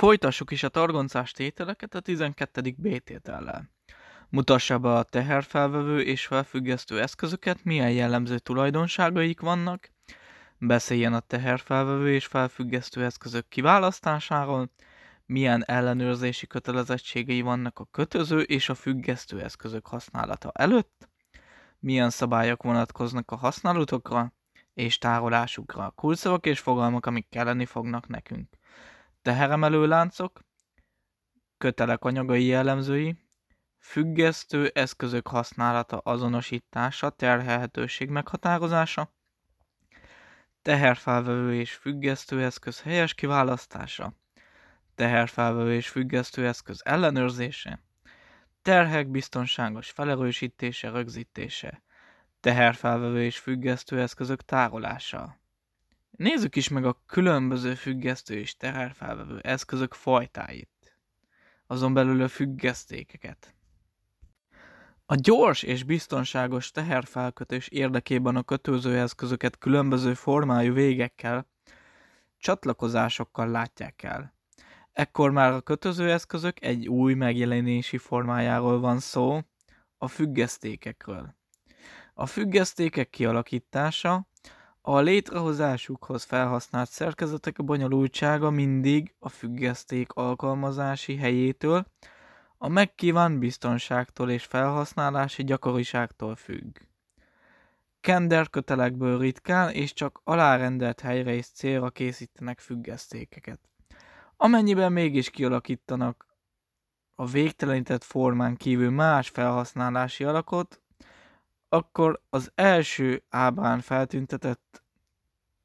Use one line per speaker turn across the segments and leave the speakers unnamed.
Folytassuk is a targoncás tételeket a 12. B tétellel. Mutassa be a teherfelvevő és felfüggesztő eszközöket, milyen jellemző tulajdonságaik vannak, beszéljen a teherfelvevő és felfüggesztő eszközök kiválasztásáról, milyen ellenőrzési kötelezettségei vannak a kötöző és a függesztő eszközök használata előtt, milyen szabályok vonatkoznak a használatokra és tárolásukra, kulcsszavak és fogalmak, amik kelleni fognak nekünk teheremelő láncok, kötelek anyagai jellemzői, függesztő eszközök használata azonosítása, terhelhetőség meghatározása, teherfelvevő és függesztő eszköz helyes kiválasztása, teherfelvevő és függesztő eszköz ellenőrzése, terhek biztonságos felerősítése, rögzítése, teherfelvevő és függesztő eszközök tárolása, Nézzük is meg a különböző függesztő és teherfelvevő eszközök fajtáit, azon belül a függesztékeket. A gyors és biztonságos teherfelkötés érdekében a kötőzőeszközöket különböző formájú végekkel, csatlakozásokkal látják el. Ekkor már a eszközök egy új megjelenési formájáról van szó, a függesztékekről. A függesztékek kialakítása, a létrehozásukhoz felhasznált szerkezetek a bonyolultsága mindig a függeszték alkalmazási helyétől, a megkívánt biztonságtól és felhasználási gyakoriságtól függ. Kender kötelekből ritkán és csak alárendelt helyre és célra készítenek függesztékeket. Amennyiben mégis kialakítanak a végtelenített formán kívül más felhasználási alakot, akkor az első ábrán feltüntetett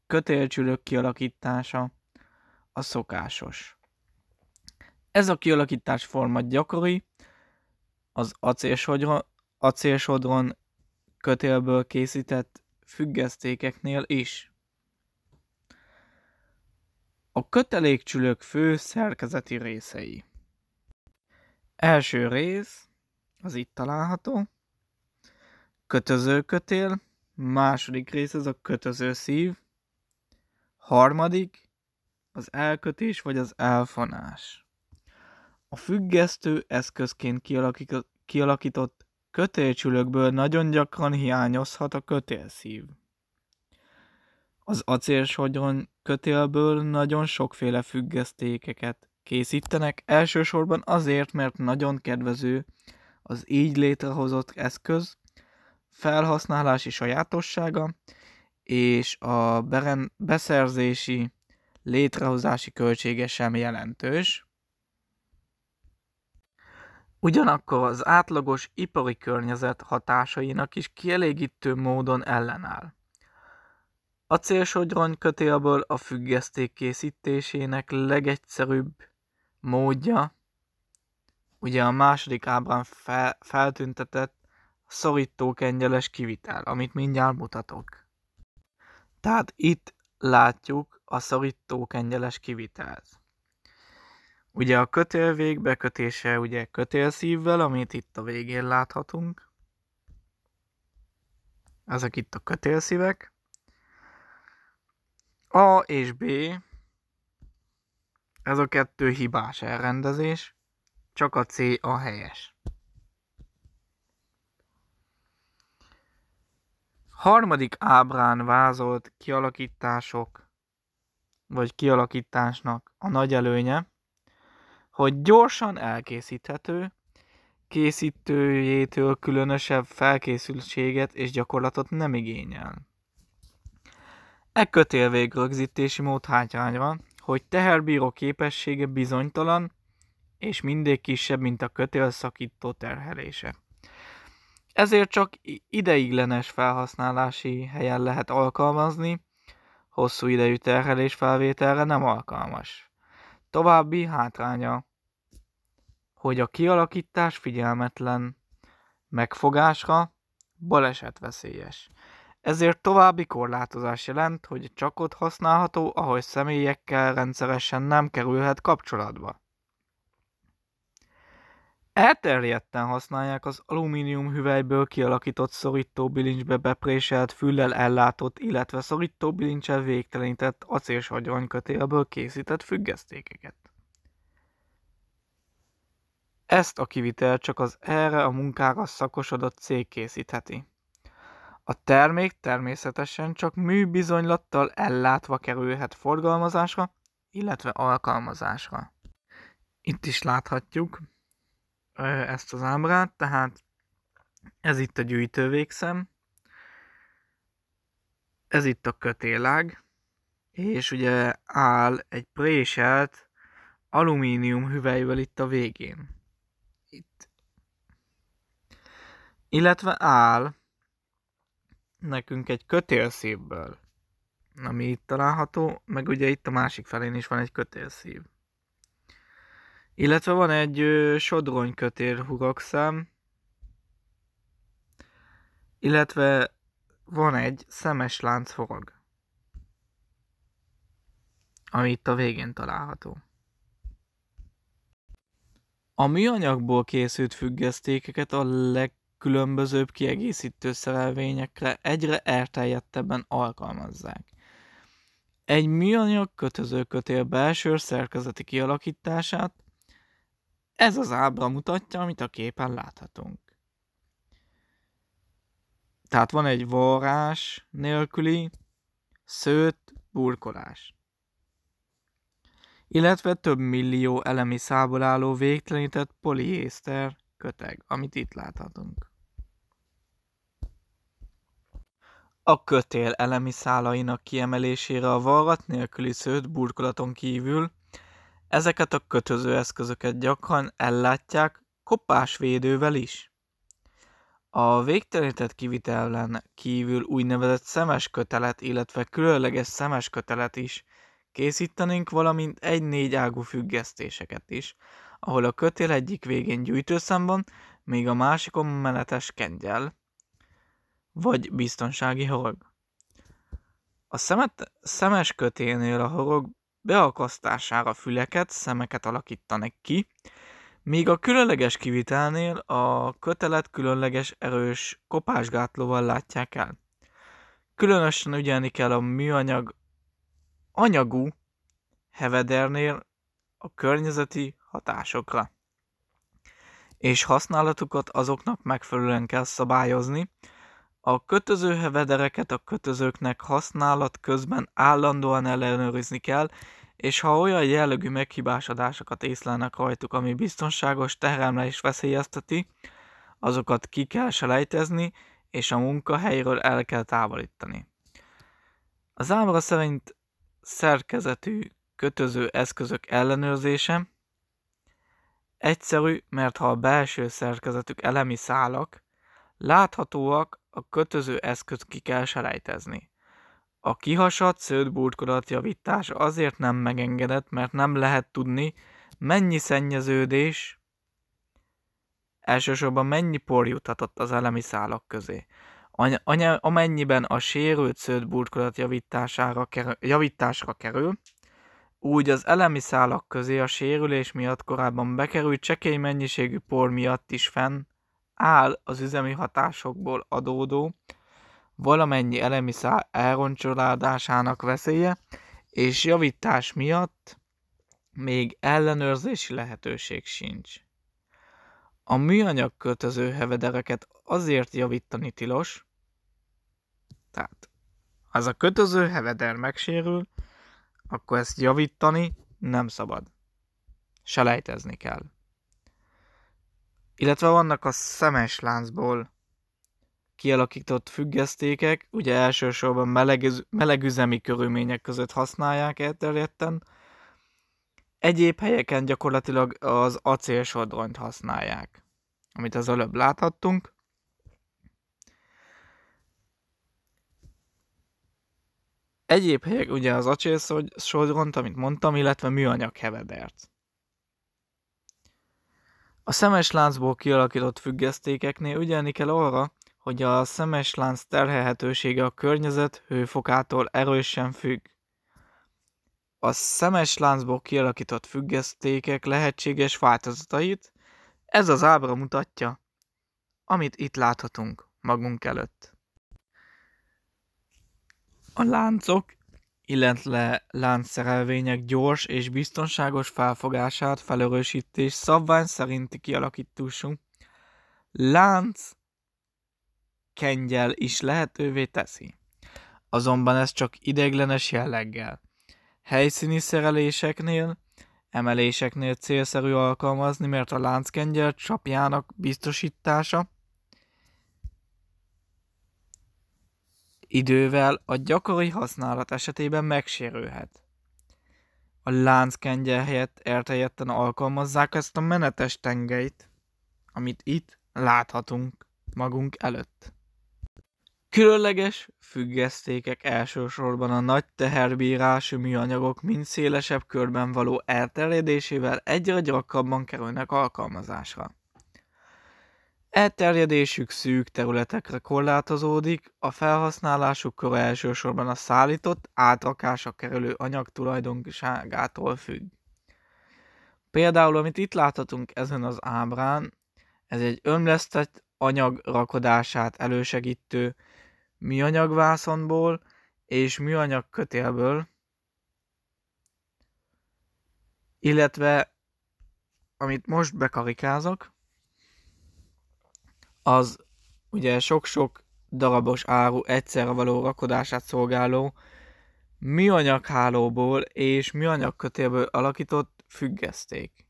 kötélcsülök kialakítása a szokásos. Ez a kialakítás forma gyakori, az acélsodron, acélsodron kötélből készített függesztékeknél is. A kötelékcsülök fő szerkezeti részei. Első rész, az itt található, kötözőkötél, második rész az a kötöző szív, harmadik az elkötés vagy az elfonás. A függesztő eszközként kialakított kötélcsülökből nagyon gyakran hiányozhat a kötélszív. Az acélsodron kötélből nagyon sokféle függesztékeket készítenek, elsősorban azért, mert nagyon kedvező az így létrehozott eszköz, felhasználási sajátossága és a beszerzési létrehozási költsége sem jelentős. Ugyanakkor az átlagos ipari környezet hatásainak is kielégítő módon ellenáll. A célsodron kötélből a függeszték készítésének legegyszerűbb módja, ugye a második ábrán fe- feltüntetett szorítókengyeles kivitel, amit mindjárt mutatok. Tehát itt látjuk a szorítókengyeles kivitelt. Ugye a kötél végbekötése ugye kötélszívvel, amit itt a végén láthatunk. Ezek itt a kötélszívek. A és B, ez a kettő hibás elrendezés, csak a C a helyes. Harmadik ábrán vázolt kialakítások, vagy kialakításnak a nagy előnye, hogy gyorsan elkészíthető, készítőjétől különösebb felkészültséget és gyakorlatot nem igényel. E kötélvég rögzítési mód hátránya, hogy teherbíró képessége bizonytalan, és mindig kisebb, mint a kötél szakító terhelése. Ezért csak ideiglenes felhasználási helyen lehet alkalmazni, hosszú idejű terhelés felvételre nem alkalmas. További hátránya, hogy a kialakítás figyelmetlen megfogásra veszélyes. Ezért további korlátozás jelent, hogy csak ott használható, ahogy személyekkel rendszeresen nem kerülhet kapcsolatba. Elterjedten használják az alumínium hüvelyből kialakított szorítóbilincsbe bepréselt füllel ellátott, illetve szorítóbilincsel végtelenített agyonykötélből készített függesztékeket. Ezt a kivitelt csak az erre a munkára szakosodott cég készítheti. A termék természetesen csak műbizonylattal ellátva kerülhet forgalmazásra, illetve alkalmazásra. Itt is láthatjuk, ezt az ábrát, tehát ez itt a gyűjtővékszem, ez itt a kötélág, és ugye áll egy préselt alumínium hüvelyvel itt a végén. Itt. Illetve áll nekünk egy kötélszívből, ami itt található, meg ugye itt a másik felén is van egy kötélszív. Illetve van egy ö, sodronykötél hurokszám, illetve van egy szemes láncfog, ami itt a végén található. A műanyagból készült függesztékeket a legkülönbözőbb kiegészítő szerelvényekre egyre elterjedtebben alkalmazzák. Egy műanyag kötöző kötél belső szerkezeti kialakítását ez az ábra mutatja, amit a képen láthatunk. Tehát van egy varrás nélküli szőt, burkolás. Illetve több millió elemi szából álló végtelenített poliészter köteg, amit itt láthatunk. A kötél elemi szálainak kiemelésére a varrat nélküli szőt burkolaton kívül Ezeket a eszközöket gyakran ellátják kopásvédővel is. A végtelenített kivitelen kívül úgynevezett szemes kötelet, illetve különleges szemes kötelet is készítenénk, valamint egy-négy ágú függesztéseket is, ahol a kötél egyik végén gyűjtőszem van, míg a másikon menetes kengyel, vagy biztonsági horog. A szemet, szemes köténél a horog beakasztására füleket, szemeket alakítanak ki, míg a különleges kivitelnél a kötelet különleges erős kopásgátlóval látják el. Különösen ügyelni kell a műanyag anyagú hevedernél a környezeti hatásokra, és használatukat azoknak megfelelően kell szabályozni, a kötöző hevedereket a kötözőknek használat közben állandóan ellenőrizni kell, és ha olyan jellegű meghibásodásokat észlelnek rajtuk, ami biztonságos is veszélyezteti, azokat ki kell selejtezni, és a munkahelyről el kell távolítani. Az ábra szerint szerkezetű kötöző eszközök ellenőrzése egyszerű, mert ha a belső szerkezetük elemi szálak, láthatóak a kötöző eszköz ki kell selejtezni. A kihasadt szőt burkolat javítás azért nem megengedett, mert nem lehet tudni, mennyi szennyeződés, elsősorban mennyi por juthatott az elemi szálak közé. amennyiben a sérült szőt burkolat javítására, kerül, javításra kerül, úgy az elemi szálak közé a sérülés miatt korábban bekerült csekély mennyiségű por miatt is fenn áll az üzemi hatásokból adódó valamennyi elemi szál elroncsolódásának veszélye, és javítás miatt még ellenőrzési lehetőség sincs. A műanyag kötöző hevedereket azért javítani tilos, tehát ha a kötöző heveder megsérül, akkor ezt javítani nem szabad. Selejtezni kell. Illetve vannak a szemes láncból kialakított függesztékek, ugye elsősorban melegüz- melegüzemi körülmények között használják elterjedten, egyéb helyeken gyakorlatilag az acélsodronyt használják, amit az előbb láthattunk. Egyéb helyek ugye az acélsodront, amit mondtam, illetve műanyag hevedert. A szemes láncból kialakított függesztékeknél ügyelni kell arra, hogy a szemes lánc terhelhetősége a környezet hőfokától erősen függ. A szemes láncból kialakított függesztékek lehetséges változatait ez az ábra mutatja, amit itt láthatunk magunk előtt. A láncok illetve láncszerelvények gyors és biztonságos felfogását felerősítés szabvány szerinti kialakítású lánc kengyel is lehetővé teszi. Azonban ez csak ideiglenes jelleggel. Helyszíni szereléseknél, emeléseknél célszerű alkalmazni, mert a lánckengyel csapjának biztosítása Idővel a gyakori használat esetében megsérülhet. A lánckengye helyett elterjedten alkalmazzák ezt a menetes tengelyt, amit itt láthatunk magunk előtt. Különleges függesztékek elsősorban a nagy teherbírású műanyagok mind szélesebb körben való elterjedésével egyre gyakrabban kerülnek alkalmazásra. Elterjedésük szűk területekre korlátozódik, a felhasználásuk köre elsősorban a szállított, átrakásra kerülő anyag tulajdonságától függ. Például, amit itt láthatunk ezen az ábrán, ez egy ömlesztett anyag rakodását elősegítő műanyagvászonból és műanyag kötélből, illetve amit most bekarikázok, az ugye sok-sok darabos áru egyszerre való rakodását szolgáló műanyaghálóból és műanyagkötélből alakított függeszték.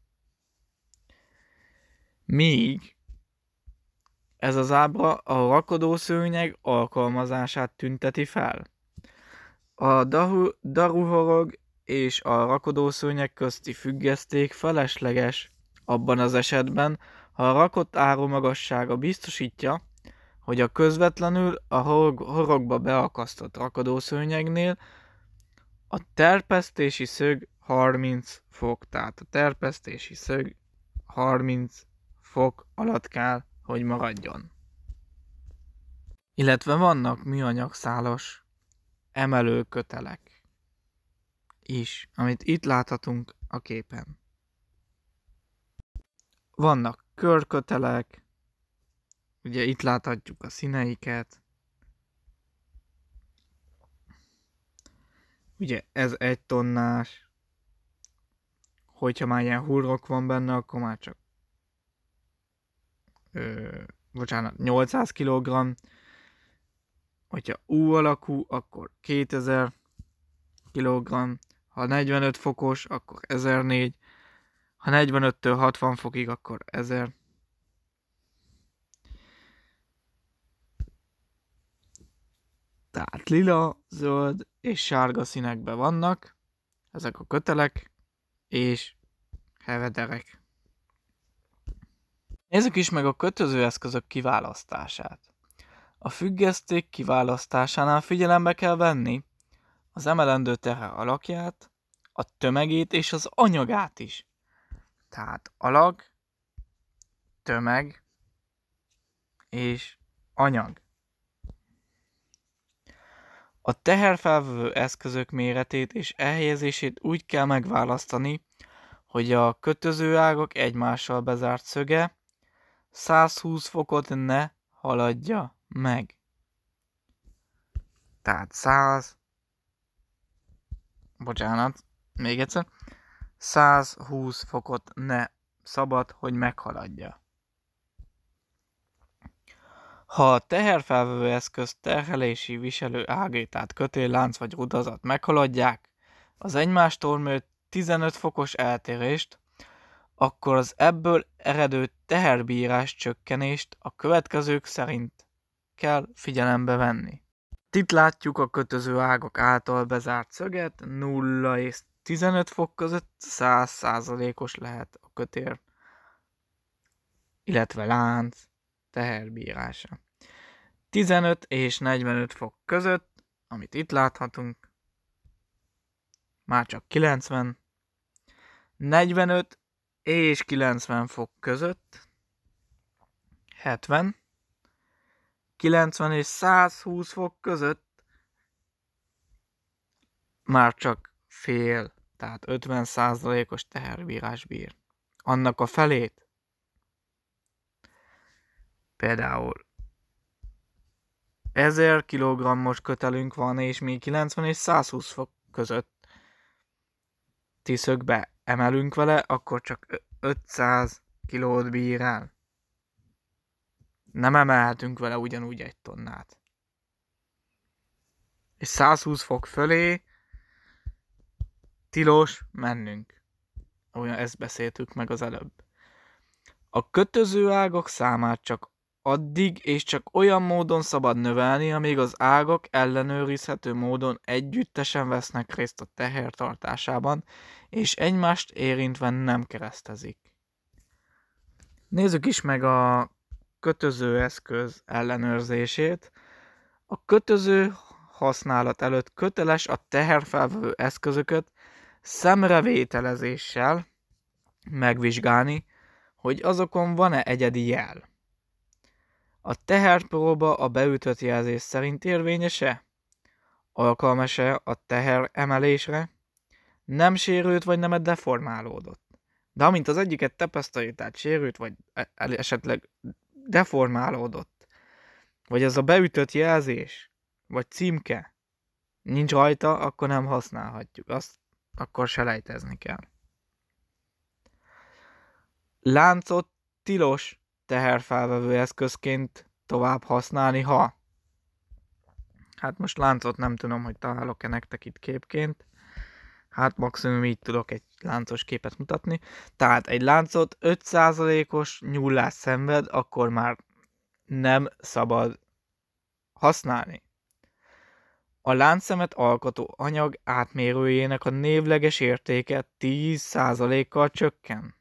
Míg ez az ábra a rakodószőnyeg alkalmazását tünteti fel. A daru, daruhorog és a rakodószőnyeg közti függeszték felesleges abban az esetben, ha A rakott áru magassága biztosítja, hogy a közvetlenül a horogba beakasztott rakadószőnyegnél a terpesztési szög 30 fok, tehát a terpesztési szög 30 fok alatt kell, hogy maradjon. Illetve vannak műanyagszálas emelőkötelek is, amit itt láthatunk a képen. Vannak körkötelek, ugye itt láthatjuk a színeiket, ugye ez egy tonnás, hogyha már ilyen hurrok van benne, akkor már csak ö, bocsánat, 800 kg, hogyha U alakú, akkor 2000 kg, ha 45 fokos, akkor 1004, ha 45-től 60 fokig, akkor 1000. Tehát lila, zöld és sárga színekben vannak ezek a kötelek és hevederek. Nézzük is meg a kötözőeszközök kiválasztását. A függeszték kiválasztásánál figyelembe kell venni az emelendő terhe alakját, a tömegét és az anyagát is. Tehát alag, tömeg és anyag. A teherfelvevő eszközök méretét és elhelyezését úgy kell megválasztani, hogy a kötöző ágak egymással bezárt szöge 120 fokot ne haladja meg. Tehát 100, bocsánat, még egyszer, 120 fokot ne szabad, hogy meghaladja. Ha a teherfelvevő eszköz terhelési viselő ágétát, kötéllánc vagy rudazat meghaladják, az egymástól mért 15 fokos eltérést, akkor az ebből eredő teherbírás csökkenést a következők szerint kell figyelembe venni. Itt látjuk a kötöző ágok által bezárt szöget 0 és 15 fok között 100%-os lehet a kötér, illetve lánc teherbírása. 15 és 45 fok között, amit itt láthatunk, már csak 90, 45 és 90 fok között, 70, 90 és 120 fok között, már csak fél tehát 50%-os teherbírás bír. Annak a felét például 1000 kg-os kötelünk van, és mi 90 és 120 fok között tiszökbe emelünk vele, akkor csak 500 kilót bír el. Nem emelhetünk vele ugyanúgy egy tonnát. És 120 fok fölé Tilos mennünk. Olyan ezt beszéltük meg az előbb. A kötöző ágak számát csak addig és csak olyan módon szabad növelni, amíg az ágak ellenőrizhető módon együttesen vesznek részt a teher tartásában, és egymást érintve nem keresztezik. Nézzük is meg a kötöző eszköz ellenőrzését. A kötöző használat előtt köteles a teherfelvevő eszközöket szemrevételezéssel megvizsgálni, hogy azokon van-e egyedi jel. A teherpróba a beütött jelzés szerint érvényese? Alkalmas-e a teher emelésre? Nem sérült vagy nem deformálódott? De amint az egyiket tepeszteli, tehát sérült vagy e-, esetleg deformálódott, vagy ez a beütött jelzés, vagy címke nincs rajta, akkor nem használhatjuk. Azt akkor se lejtezni kell. Láncot tilos teherfelvevő eszközként tovább használni, ha Hát most láncot nem tudom, hogy találok-e nektek itt képként. Hát maximum így tudok egy láncos képet mutatni. Tehát egy láncot 5%-os nyúlás szenved, akkor már nem szabad használni. A láncszemet alkotó anyag átmérőjének a névleges értéke 10%-kal csökken.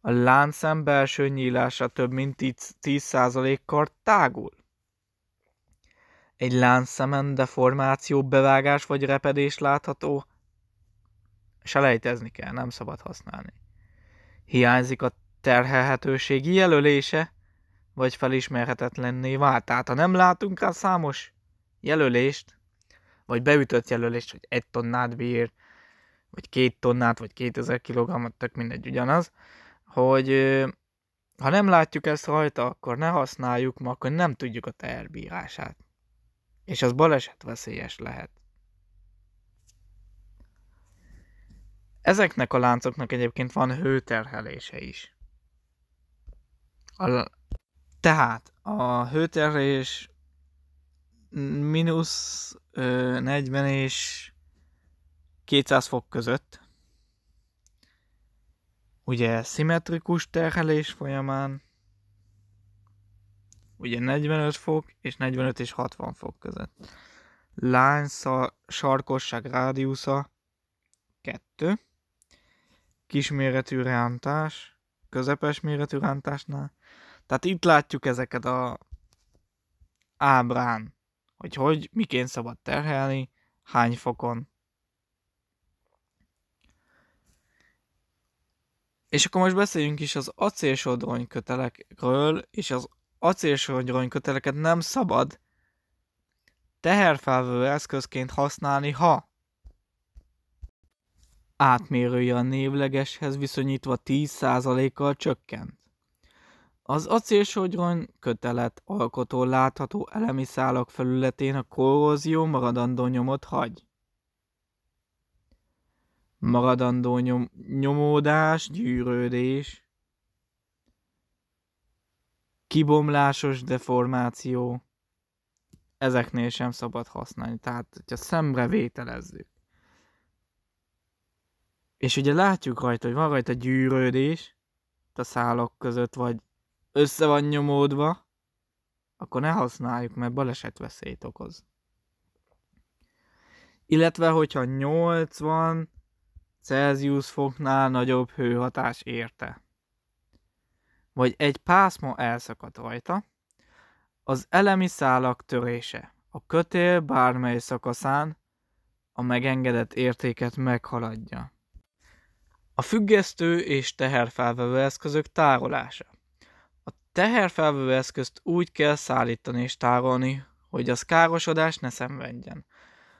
A láncszem belső nyílása több mint 10%-kal tágul. Egy láncszemen deformáció, bevágás vagy repedés látható, selejtezni kell, nem szabad használni. Hiányzik a terhelhetőségi jelölése, vagy felismerhetetlenné vált, tehát ha nem látunk rá számos jelölést, vagy beütött jelölést, hogy egy tonnát bír, vagy két tonnát, vagy 2000 kilogrammat, tök mindegy ugyanaz, hogy ha nem látjuk ezt rajta, akkor ne használjuk, mert akkor nem tudjuk a terbírását. És az balesetveszélyes lehet. Ezeknek a láncoknak egyébként van hőterhelése is. A, tehát a hőterhelés mínusz 40 és 200 fok között. Ugye szimmetrikus terhelés folyamán ugye 45 fok és 45 és 60 fok között. Lány sarkosság rádiusza 2. Kisméretű rántás, közepes méretű rántásnál. Tehát itt látjuk ezeket a ábrán hogy hogy, miként szabad terhelni, hány fokon. És akkor most beszéljünk is az acélsodrony kötelekről, és az acélsodrony köteleket nem szabad teherfelvő eszközként használni, ha átmérője a névlegeshez viszonyítva 10%-kal csökkent. Az acélsodron kötelet alkotó látható elemi szálak felületén a korrózió maradandó nyomot hagy. Maradandó nyom- nyomódás, gyűrődés, kibomlásos deformáció, ezeknél sem szabad használni, tehát hogyha szemre vételezzük. És ugye látjuk rajta, hogy van rajta gyűrődés, a szálak között, vagy össze van nyomódva, akkor ne használjuk, mert baleset veszélyt okoz. Illetve, hogyha 80 Celsius foknál nagyobb hőhatás érte, vagy egy pászma elszakadt rajta, az elemi szálak törése a kötél bármely szakaszán a megengedett értéket meghaladja. A függesztő és teherfelvevő eszközök tárolása teherfelvő eszközt úgy kell szállítani és tárolni, hogy az károsodás ne szenvedjen.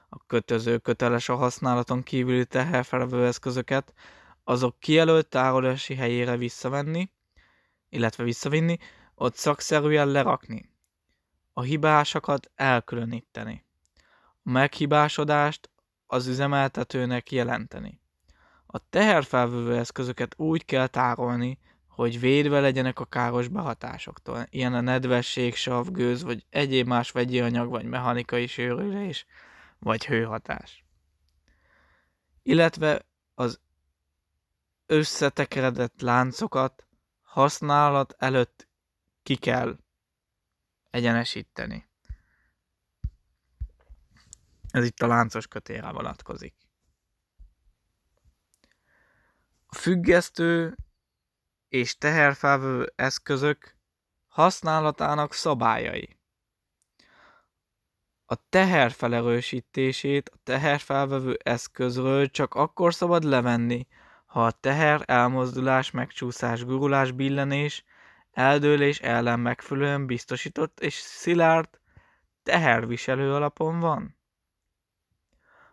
A kötöző köteles a használaton kívüli teherfelvő eszközöket azok kijelölt tárolási helyére visszavenni, illetve visszavinni, ott szakszerűen lerakni. A hibásakat elkülöníteni. A meghibásodást az üzemeltetőnek jelenteni. A teherfelvő eszközöket úgy kell tárolni, hogy védve legyenek a káros behatásoktól. Ilyen a nedvesség, sav, gőz, vagy egyéb más vegyi anyag, vagy mechanikai sérülés, vagy hőhatás. Illetve az összetekeredett láncokat használat előtt ki kell egyenesíteni. Ez itt a láncos kötére vonatkozik. A függesztő és teherfelvő eszközök használatának szabályai. A teher felerősítését a teherfelvevő eszközről csak akkor szabad levenni, ha a teher elmozdulás, megcsúszás, gurulás, billenés, eldőlés ellen megfelelően biztosított és szilárd teherviselő alapon van.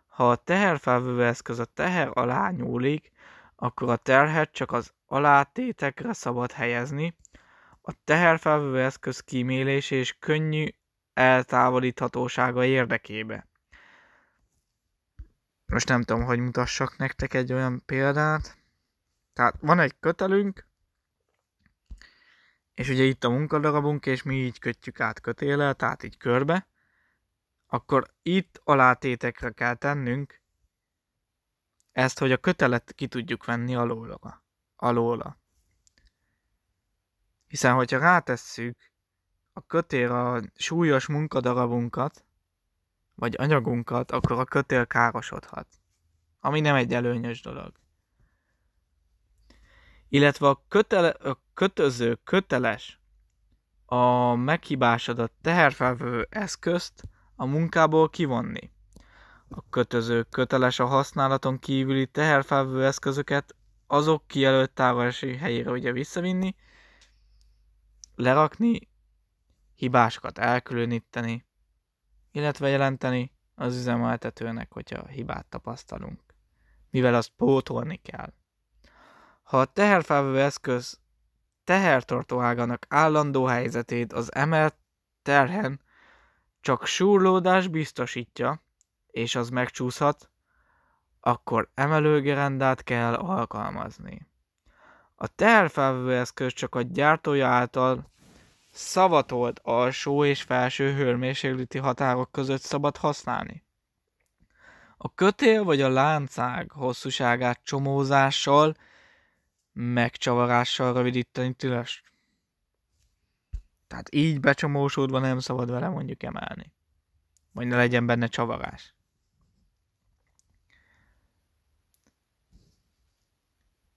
Ha a teherfelvevő eszköz a teher alá nyúlik, akkor a terhet csak az alá tétekre szabad helyezni, a teherfelvő eszköz kímélés és könnyű eltávolíthatósága érdekébe. Most nem tudom, hogy mutassak nektek egy olyan példát. Tehát van egy kötelünk, és ugye itt a munkadarabunk, és mi így kötjük át kötéllel, tehát így körbe, akkor itt alátétekre kell tennünk ezt, hogy a kötelet ki tudjuk venni alólaga alóla. Hiszen, hogyha rátesszük a kötél a súlyos munkadarabunkat, vagy anyagunkat, akkor a kötél károsodhat. Ami nem egy előnyös dolog. Illetve a, kötele, a kötöző köteles a meghibásodott teherfelvő eszközt a munkából kivonni. A kötöző köteles a használaton kívüli teherfelvő eszközöket azok kijelölt távolási helyére ugye visszavinni, lerakni, hibásokat elkülöníteni, illetve jelenteni az üzemeltetőnek, hogyha hibát tapasztalunk, mivel azt pótolni kell. Ha a teherfelvő eszköz tehertartó ágának állandó helyzetét az emelt terhen csak súrlódás biztosítja, és az megcsúszhat, akkor emelőgerendát kell alkalmazni. A teherfelvevő eszköz csak a gyártója által szavatolt alsó és felső hőmérsékleti határok között szabad használni. A kötél vagy a láncág hosszúságát csomózással, megcsavarással rövidíteni tilos. Tehát így becsomósódva nem szabad vele mondjuk emelni. Vagy ne legyen benne csavarás.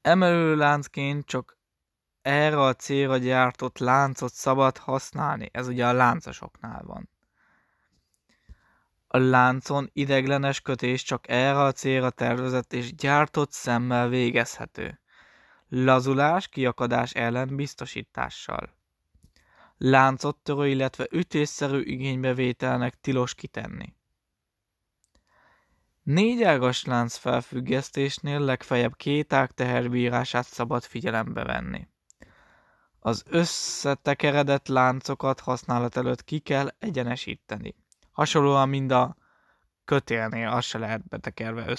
emelő láncként csak erre a célra gyártott láncot szabad használni. Ez ugye a láncosoknál van. A láncon ideglenes kötés csak erre a célra tervezett és gyártott szemmel végezhető. Lazulás, kiakadás ellen biztosítással. Láncot törő, illetve ütésszerű igénybevételnek tilos kitenni. Négy ágas lánc felfüggesztésnél legfeljebb két ág teherbírását szabad figyelembe venni. Az összetekeredett láncokat használat előtt ki kell egyenesíteni. Hasonlóan, mind a kötélnél, az se lehet betekerve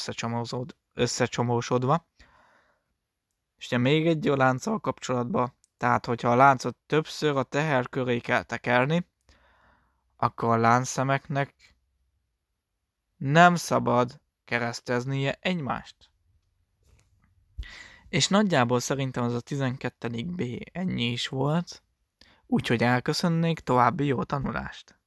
összecsomósodva. És ugye még egy lánccal kapcsolatban, tehát hogyha a láncot többször a teher köré kell tekerni, akkor a láncszemeknek nem szabad kereszteznie egymást. És nagyjából szerintem az a 12. B ennyi is volt, úgyhogy elköszönnék további jó tanulást.